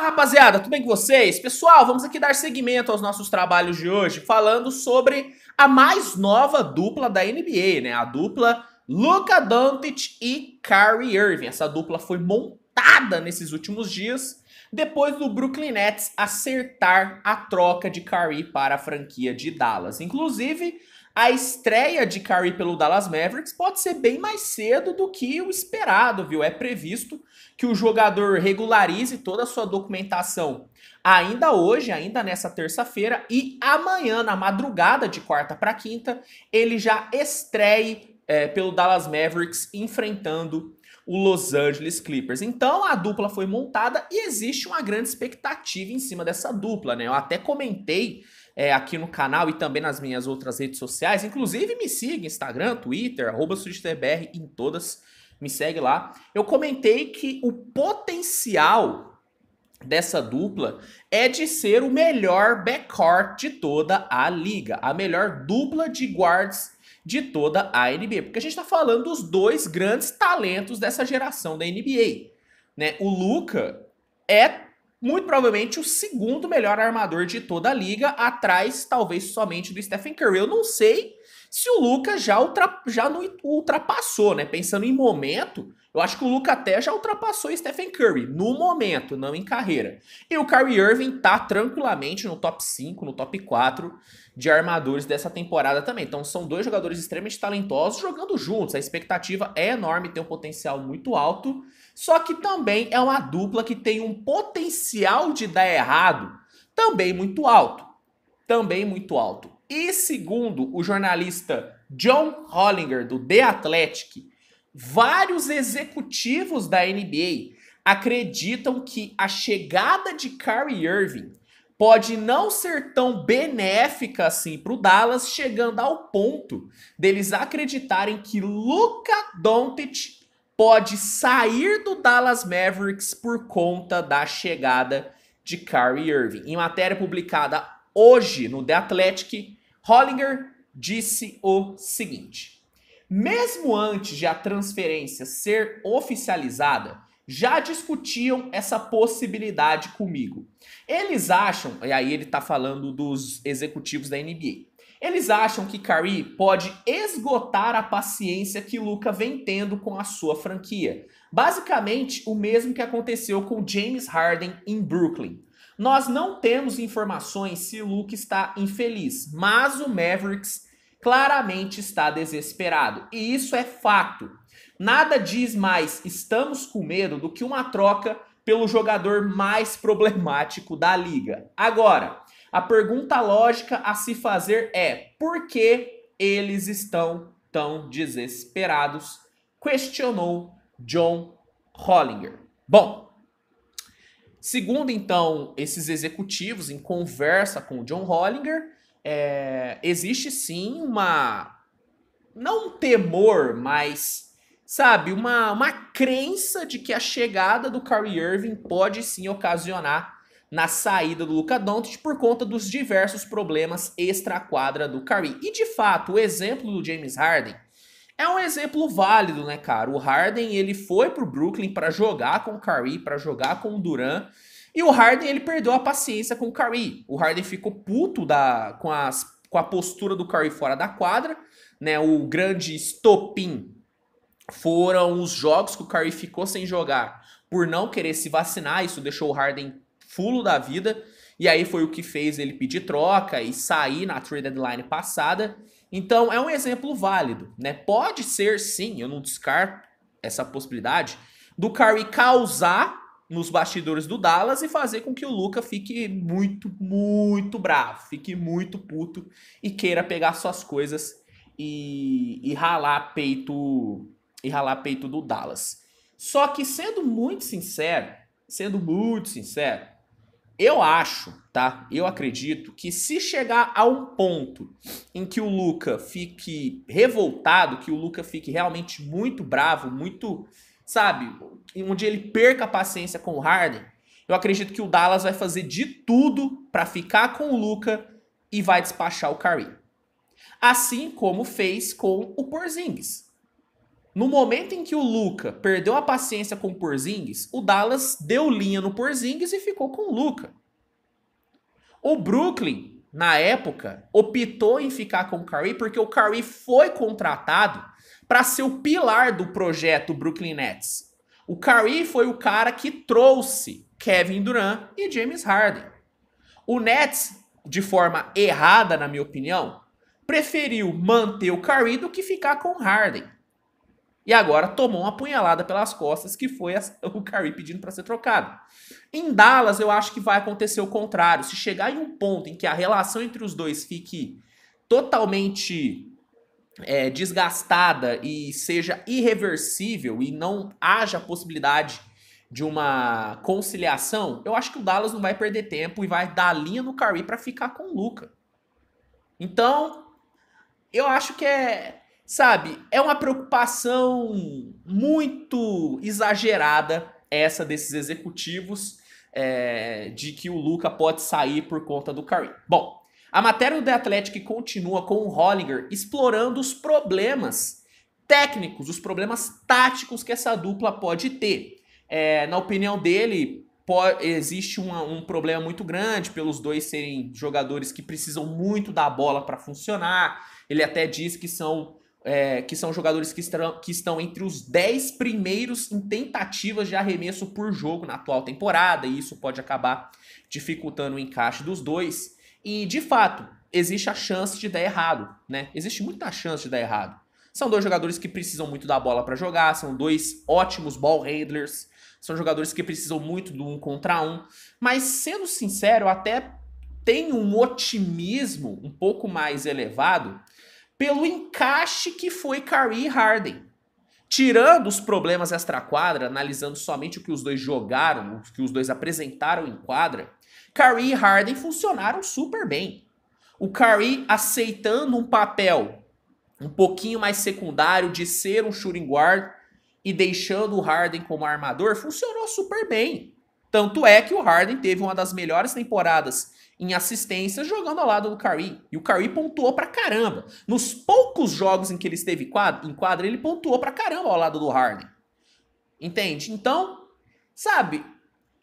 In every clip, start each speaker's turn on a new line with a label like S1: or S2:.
S1: Ah, rapaziada, tudo bem com vocês? Pessoal, vamos aqui dar seguimento aos nossos trabalhos de hoje, falando sobre a mais nova dupla da NBA, né? A dupla Luka Doncic e Kyrie Irving. Essa dupla foi montada nesses últimos dias, depois do Brooklyn Nets acertar a troca de Kyrie para a franquia de Dallas. Inclusive, a estreia de Curry pelo Dallas Mavericks pode ser bem mais cedo do que o esperado, viu? É previsto que o jogador regularize toda a sua documentação ainda hoje, ainda nessa terça-feira e amanhã, na madrugada de quarta para quinta, ele já estreie é, pelo Dallas Mavericks enfrentando o Los Angeles Clippers. Então a dupla foi montada e existe uma grande expectativa em cima dessa dupla, né? Eu até comentei é, aqui no canal e também nas minhas outras redes sociais. Inclusive, me siga Instagram, Twitter, arroba em todas. Me segue lá. Eu comentei que o potencial dessa dupla é de ser o melhor backcourt de toda a liga, a melhor dupla de guards de toda a NBA, porque a gente está falando dos dois grandes talentos dessa geração da NBA, né? O Luca é muito provavelmente o segundo melhor armador de toda a liga, atrás talvez somente do Stephen Curry. Eu não sei se o Luca já, ultra, já ultrapassou, né? Pensando em momento, eu acho que o Luca até já ultrapassou o Stephen Curry, no momento, não em carreira. E o Kyrie Irving tá tranquilamente no top 5, no top 4 de armadores dessa temporada também. Então são dois jogadores extremamente talentosos jogando juntos. A expectativa é enorme, tem um potencial muito alto. Só que também é uma dupla que tem um potencial de dar errado também muito alto. Também muito alto. E segundo o jornalista John Hollinger, do The Athletic, vários executivos da NBA acreditam que a chegada de Kyrie Irving pode não ser tão benéfica assim para o Dallas, chegando ao ponto deles acreditarem que Luka Doncic pode sair do Dallas Mavericks por conta da chegada de Kyrie Irving. Em matéria publicada hoje no The Athletic, Hollinger disse o seguinte: mesmo antes de a transferência ser oficializada, já discutiam essa possibilidade comigo. Eles acham, e aí ele está falando dos executivos da NBA. Eles acham que Curry pode esgotar a paciência que Luca vem tendo com a sua franquia. Basicamente, o mesmo que aconteceu com James Harden em Brooklyn. Nós não temos informações se Luca está infeliz, mas o Mavericks claramente está desesperado. E isso é fato. Nada diz mais estamos com medo do que uma troca pelo jogador mais problemático da liga. Agora, a pergunta lógica a se fazer é: por que eles estão tão desesperados? Questionou John Hollinger. Bom, segundo então esses executivos, em conversa com John Hollinger, é, existe sim uma. Não um temor, mas, sabe, uma, uma crença de que a chegada do Kyrie Irving pode sim ocasionar na saída do Luca Doncic por conta dos diversos problemas extra-quadra do Curry. E de fato, o exemplo do James Harden é um exemplo válido, né, cara? O Harden, ele foi pro Brooklyn para jogar com o Curry, para jogar com o Durant, e o Harden, ele perdeu a paciência com o Curry. O Harden ficou puto da, com, as, com a postura do Curry fora da quadra, né? O grande estopim foram os jogos que o Curry ficou sem jogar por não querer se vacinar. Isso deixou o Harden fulo da vida. E aí foi o que fez ele pedir troca e sair na trade deadline passada. Então é um exemplo válido, né? Pode ser sim, eu não descarto essa possibilidade do Curry causar nos bastidores do Dallas e fazer com que o Luca fique muito, muito bravo, fique muito puto e queira pegar suas coisas e, e ralar peito e ralar peito do Dallas. Só que sendo muito sincero, sendo muito sincero, eu acho, tá? Eu acredito que se chegar a um ponto em que o Luca fique revoltado, que o Luca fique realmente muito bravo, muito, sabe, onde ele perca a paciência com o Harden, eu acredito que o Dallas vai fazer de tudo para ficar com o Luca e vai despachar o Curry. Assim como fez com o Porzingis. No momento em que o Luca perdeu a paciência com o Porzingis, o Dallas deu linha no Porzingis e ficou com o Luca. O Brooklyn, na época, optou em ficar com o Curry porque o Curry foi contratado para ser o pilar do projeto Brooklyn Nets. O Curry foi o cara que trouxe Kevin Durant e James Harden. O Nets, de forma errada, na minha opinião, preferiu manter o Curry do que ficar com Harden e agora tomou uma punhalada pelas costas, que foi o Curry pedindo para ser trocado. Em Dallas, eu acho que vai acontecer o contrário. Se chegar em um ponto em que a relação entre os dois fique totalmente é, desgastada e seja irreversível e não haja possibilidade de uma conciliação, eu acho que o Dallas não vai perder tempo e vai dar linha no Curry para ficar com o Luca. Então, eu acho que é Sabe, é uma preocupação muito exagerada essa desses executivos é, de que o Luca pode sair por conta do Karim. Bom, a matéria do The Athletic continua com o Hollinger explorando os problemas técnicos, os problemas táticos que essa dupla pode ter. É, na opinião dele, existe uma, um problema muito grande pelos dois serem jogadores que precisam muito da bola para funcionar. Ele até diz que são é, que são jogadores que, que estão entre os 10 primeiros em tentativas de arremesso por jogo na atual temporada, e isso pode acabar dificultando o encaixe dos dois. E, de fato, existe a chance de dar errado, né? Existe muita chance de dar errado. São dois jogadores que precisam muito da bola para jogar, são dois ótimos ball handlers, são jogadores que precisam muito do um contra um. Mas, sendo sincero, até tem um otimismo um pouco mais elevado pelo encaixe que foi Curry e Harden. Tirando os problemas extra-quadra, analisando somente o que os dois jogaram, o que os dois apresentaram em quadra, Curry e Harden funcionaram super bem. O Curry aceitando um papel um pouquinho mais secundário de ser um shooting guard e deixando o Harden como armador, funcionou super bem. Tanto é que o Harden teve uma das melhores temporadas em assistência jogando ao lado do Curry. E o Curry pontuou pra caramba. Nos poucos jogos em que ele esteve em quadra, ele pontuou pra caramba ao lado do Harden. Entende? Então, sabe,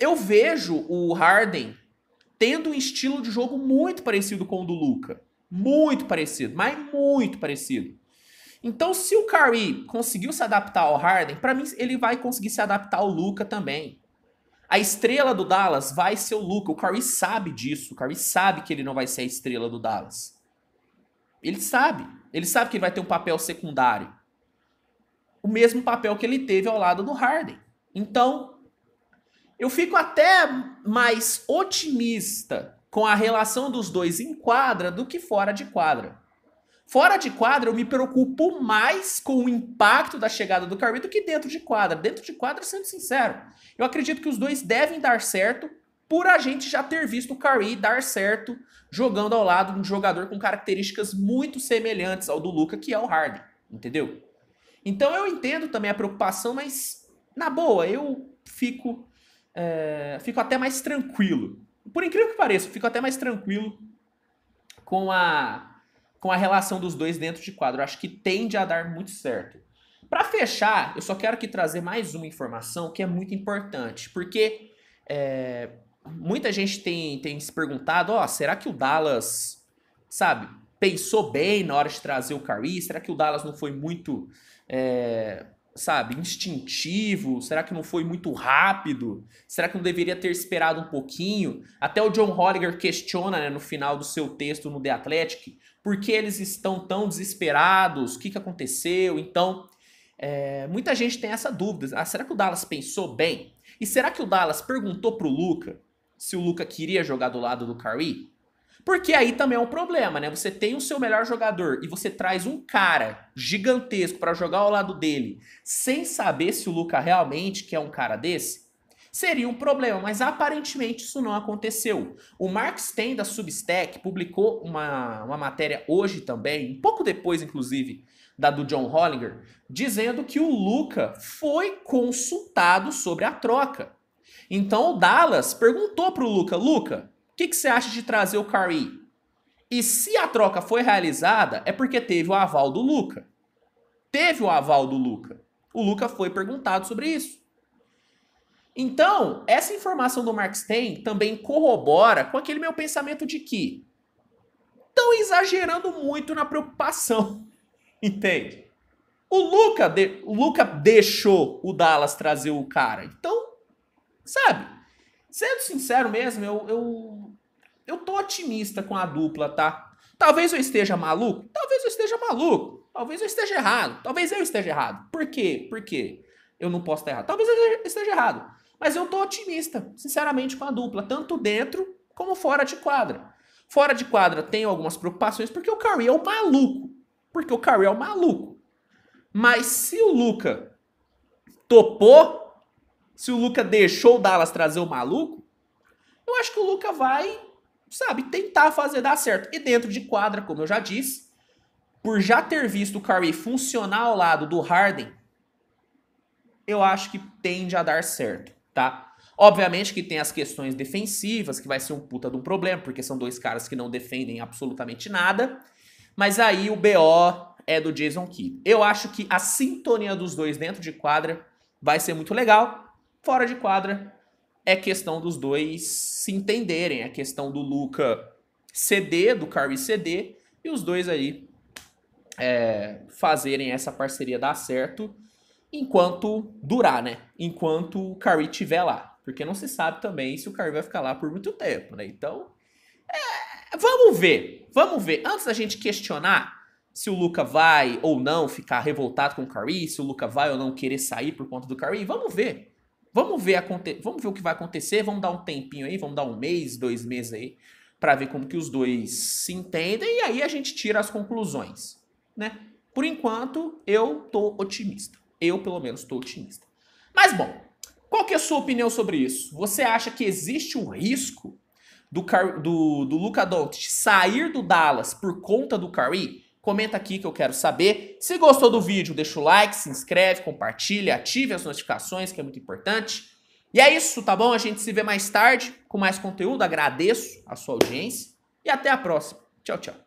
S1: eu vejo o Harden tendo um estilo de jogo muito parecido com o do Luca. Muito parecido, mas muito parecido. Então, se o Curry conseguiu se adaptar ao Harden, para mim ele vai conseguir se adaptar ao Luca também. A estrela do Dallas vai ser o Luca. O Curry sabe disso. O Curry sabe que ele não vai ser a estrela do Dallas. Ele sabe. Ele sabe que ele vai ter um papel secundário. O mesmo papel que ele teve ao lado do Harden. Então, eu fico até mais otimista com a relação dos dois em quadra do que fora de quadra. Fora de quadra, eu me preocupo mais com o impacto da chegada do Kyrie do que dentro de quadra. Dentro de quadra, sendo sincero, eu acredito que os dois devem dar certo por a gente já ter visto o Kyrie dar certo jogando ao lado de um jogador com características muito semelhantes ao do Luca, que é o Harden, entendeu? Então eu entendo também a preocupação, mas na boa, eu fico, é, fico até mais tranquilo. Por incrível que pareça, eu fico até mais tranquilo com a com a relação dos dois dentro de quadro. Eu acho que tende a dar muito certo. Para fechar, eu só quero aqui trazer mais uma informação que é muito importante, porque é, muita gente tem, tem se perguntado, ó, oh, será que o Dallas, sabe, pensou bem na hora de trazer o Curry? Será que o Dallas não foi muito, é, sabe, instintivo? Será que não foi muito rápido? Será que não deveria ter esperado um pouquinho? Até o John Holliger questiona né, no final do seu texto no The Athletic por que eles estão tão desesperados, o que, que aconteceu. Então, é, muita gente tem essa dúvida: ah, será que o Dallas pensou bem? E será que o Dallas perguntou pro Luca se o Luca queria jogar do lado do Curry? Porque aí também é um problema, né? Você tem o seu melhor jogador e você traz um cara gigantesco para jogar ao lado dele, sem saber se o Luca realmente quer um cara desse seria um problema, mas aparentemente isso não aconteceu. O Mark Stein da Substack publicou uma, uma matéria hoje também, um pouco depois inclusive da do John Hollinger, dizendo que o Luca foi consultado sobre a troca. Então o Dallas perguntou para o Luca, Luca, o que, que você acha de trazer o Curry? E se a troca foi realizada, é porque teve o aval do Luca. Teve o aval do Luca. O Luca foi perguntado sobre isso. Então, essa informação do Marx tem também corrobora com aquele meu pensamento de que estão exagerando muito na preocupação, entende? O Luca, de, o Luca deixou o Dallas trazer o cara. Então, sabe? Sendo sincero mesmo, eu, eu, eu tô otimista com a dupla, tá? Talvez eu esteja maluco? Talvez eu esteja maluco. Talvez eu esteja errado. Talvez eu esteja errado. Por quê? Por quê? Eu não posso estar errado. Talvez eu esteja errado. Mas eu tô otimista, sinceramente, com a dupla, tanto dentro como fora de quadra. Fora de quadra tem algumas preocupações porque o Curry é o maluco. Porque o Curry é o maluco. Mas se o Luca topou, se o Luca deixou o Dallas trazer o maluco, eu acho que o Luca vai, sabe, tentar fazer dar certo. E dentro de quadra, como eu já disse, por já ter visto o Curry funcionar ao lado do Harden, eu acho que tende a dar certo tá? Obviamente que tem as questões defensivas, que vai ser um puta de um problema, porque são dois caras que não defendem absolutamente nada. Mas aí o BO é do Jason Kidd. Eu acho que a sintonia dos dois dentro de quadra vai ser muito legal. Fora de quadra, é questão dos dois se entenderem. É questão do Luca ceder, do Curry ceder, e os dois aí é, fazerem essa parceria dar certo enquanto durar, né? Enquanto o Curry estiver lá. Porque não se sabe também se o Curry vai ficar lá por muito tempo, né? Então, é, vamos ver. Vamos ver. Antes da gente questionar se o Luca vai ou não ficar revoltado com o Curry, se o Luca vai ou não querer sair por conta do Curry, vamos ver. Vamos ver, vamos ver o que vai acontecer, vamos dar um tempinho aí, vamos dar um mês, dois meses aí, para ver como que os dois se entendem e aí a gente tira as conclusões, né? Por enquanto, eu tô otimista. Eu, pelo menos, estou otimista. Mas, bom, qual que é a sua opinião sobre isso? Você acha que existe um risco do, Car do, do Luca Doncic sair do Dallas por conta do Curry? Comenta aqui que eu quero saber. Se gostou do vídeo, deixa o like, se inscreve, compartilha, ative as notificações, que é muito importante. E é isso, tá bom? A gente se vê mais tarde com mais conteúdo. Agradeço a sua audiência e até a próxima. Tchau, tchau.